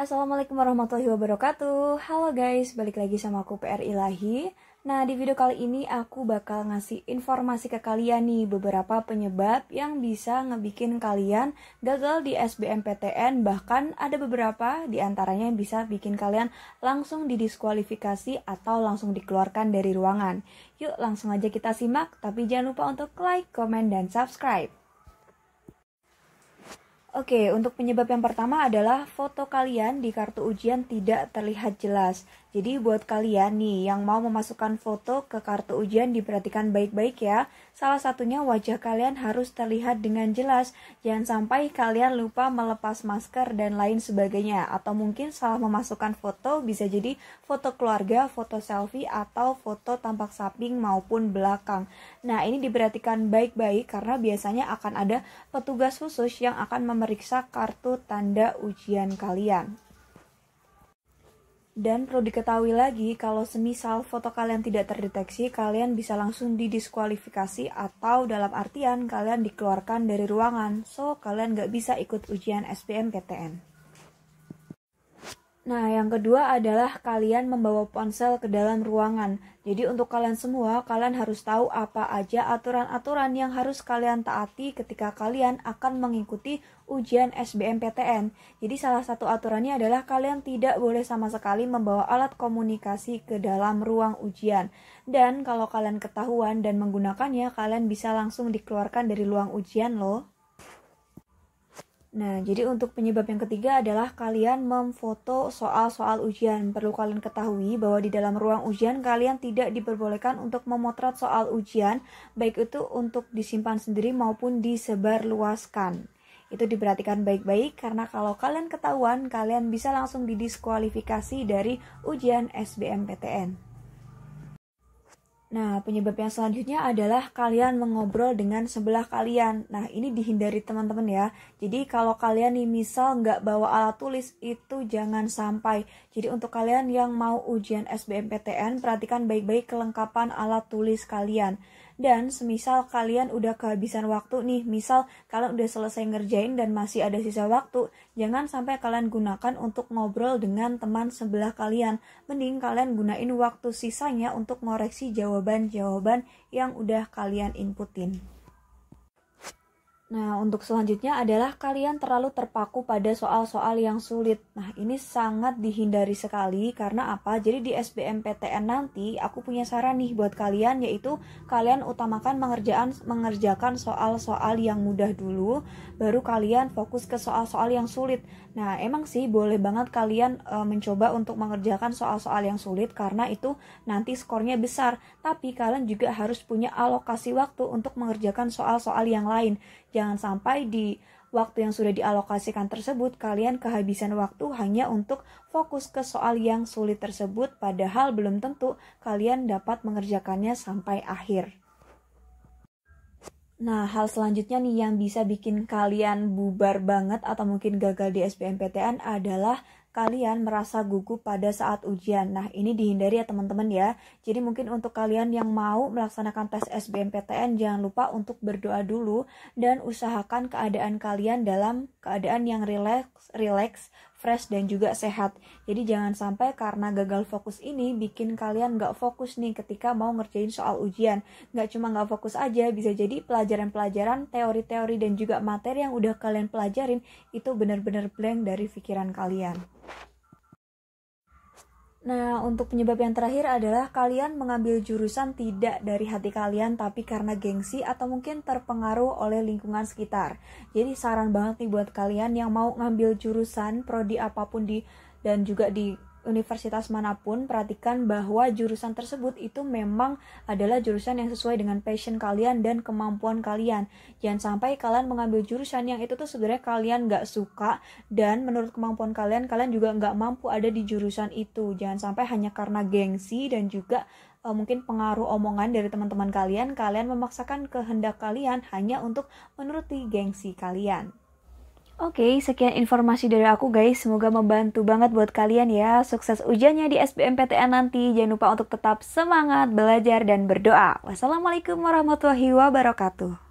Assalamualaikum warahmatullahi wabarakatuh Halo guys, balik lagi sama aku PR Ilahi Nah di video kali ini aku bakal ngasih informasi ke kalian nih Beberapa penyebab yang bisa ngebikin kalian gagal di SBMPTN Bahkan ada beberapa diantaranya yang bisa bikin kalian langsung didiskualifikasi Atau langsung dikeluarkan dari ruangan Yuk langsung aja kita simak Tapi jangan lupa untuk like, komen, dan subscribe Oke, untuk penyebab yang pertama adalah foto kalian di kartu ujian tidak terlihat jelas. Jadi buat kalian nih yang mau memasukkan foto ke kartu ujian diperhatikan baik-baik ya. Salah satunya wajah kalian harus terlihat dengan jelas. Jangan sampai kalian lupa melepas masker dan lain sebagainya. Atau mungkin salah memasukkan foto bisa jadi foto keluarga, foto selfie, atau foto tampak samping maupun belakang. Nah ini diperhatikan baik-baik karena biasanya akan ada petugas khusus yang akan memeriksa Periksa kartu tanda ujian kalian. Dan perlu diketahui lagi, kalau semisal foto kalian tidak terdeteksi, kalian bisa langsung didiskualifikasi atau dalam artian kalian dikeluarkan dari ruangan, so kalian nggak bisa ikut ujian SPM/PTN. Nah, yang kedua adalah kalian membawa ponsel ke dalam ruangan. Jadi untuk kalian semua, kalian harus tahu apa aja aturan-aturan yang harus kalian taati ketika kalian akan mengikuti ujian SBMPTN. Jadi salah satu aturannya adalah kalian tidak boleh sama sekali membawa alat komunikasi ke dalam ruang ujian. Dan kalau kalian ketahuan dan menggunakannya, kalian bisa langsung dikeluarkan dari ruang ujian loh. Nah, jadi untuk penyebab yang ketiga adalah kalian memfoto soal-soal ujian. Perlu kalian ketahui bahwa di dalam ruang ujian kalian tidak diperbolehkan untuk memotret soal ujian, baik itu untuk disimpan sendiri maupun disebarluaskan. Itu diperhatikan baik-baik karena kalau kalian ketahuan, kalian bisa langsung didiskualifikasi dari ujian SBMPTN. Nah, penyebab yang selanjutnya adalah kalian mengobrol dengan sebelah kalian. Nah, ini dihindari teman-teman ya. Jadi, kalau kalian nih misal nggak bawa alat tulis, itu jangan sampai. Jadi, untuk kalian yang mau ujian SBMPTN, perhatikan baik-baik kelengkapan alat tulis kalian. Dan semisal kalian udah kehabisan waktu nih, misal kalian udah selesai ngerjain dan masih ada sisa waktu, jangan sampai kalian gunakan untuk ngobrol dengan teman sebelah kalian. Mending kalian gunain waktu sisanya untuk ngoreksi jawaban-jawaban yang udah kalian inputin. Nah, untuk selanjutnya adalah kalian terlalu terpaku pada soal-soal yang sulit. Nah, ini sangat dihindari sekali karena apa? Jadi di SBMPTN nanti aku punya saran nih buat kalian yaitu kalian utamakan mengerjaan mengerjakan soal-soal yang mudah dulu, baru kalian fokus ke soal-soal yang sulit. Nah, emang sih boleh banget kalian e, mencoba untuk mengerjakan soal-soal yang sulit karena itu nanti skornya besar, tapi kalian juga harus punya alokasi waktu untuk mengerjakan soal-soal yang lain jangan sampai di waktu yang sudah dialokasikan tersebut kalian kehabisan waktu hanya untuk fokus ke soal yang sulit tersebut padahal belum tentu kalian dapat mengerjakannya sampai akhir. Nah, hal selanjutnya nih yang bisa bikin kalian bubar banget atau mungkin gagal di SBMPTN adalah kalian merasa gugup pada saat ujian. Nah, ini dihindari ya teman-teman ya. Jadi mungkin untuk kalian yang mau melaksanakan tes SBMPTN jangan lupa untuk berdoa dulu dan usahakan keadaan kalian dalam keadaan yang relax rileks fresh dan juga sehat. Jadi jangan sampai karena gagal fokus ini bikin kalian gak fokus nih ketika mau ngerjain soal ujian. Gak cuma gak fokus aja, bisa jadi pelajaran-pelajaran, teori-teori dan juga materi yang udah kalian pelajarin itu bener-bener blank dari pikiran kalian. Nah, untuk penyebab yang terakhir adalah kalian mengambil jurusan tidak dari hati kalian, tapi karena gengsi atau mungkin terpengaruh oleh lingkungan sekitar. Jadi, saran banget nih buat kalian yang mau ngambil jurusan prodi apapun di dan juga di universitas manapun, perhatikan bahwa jurusan tersebut itu memang adalah jurusan yang sesuai dengan passion kalian dan kemampuan kalian. Jangan sampai kalian mengambil jurusan yang itu tuh sebenarnya kalian nggak suka dan menurut kemampuan kalian, kalian juga nggak mampu ada di jurusan itu. Jangan sampai hanya karena gengsi dan juga uh, mungkin pengaruh omongan dari teman-teman kalian, kalian memaksakan kehendak kalian hanya untuk menuruti gengsi kalian. Oke, okay, sekian informasi dari aku guys. Semoga membantu banget buat kalian ya. Sukses ujiannya di SBMPTN nanti. Jangan lupa untuk tetap semangat, belajar, dan berdoa. Wassalamualaikum warahmatullahi wabarakatuh.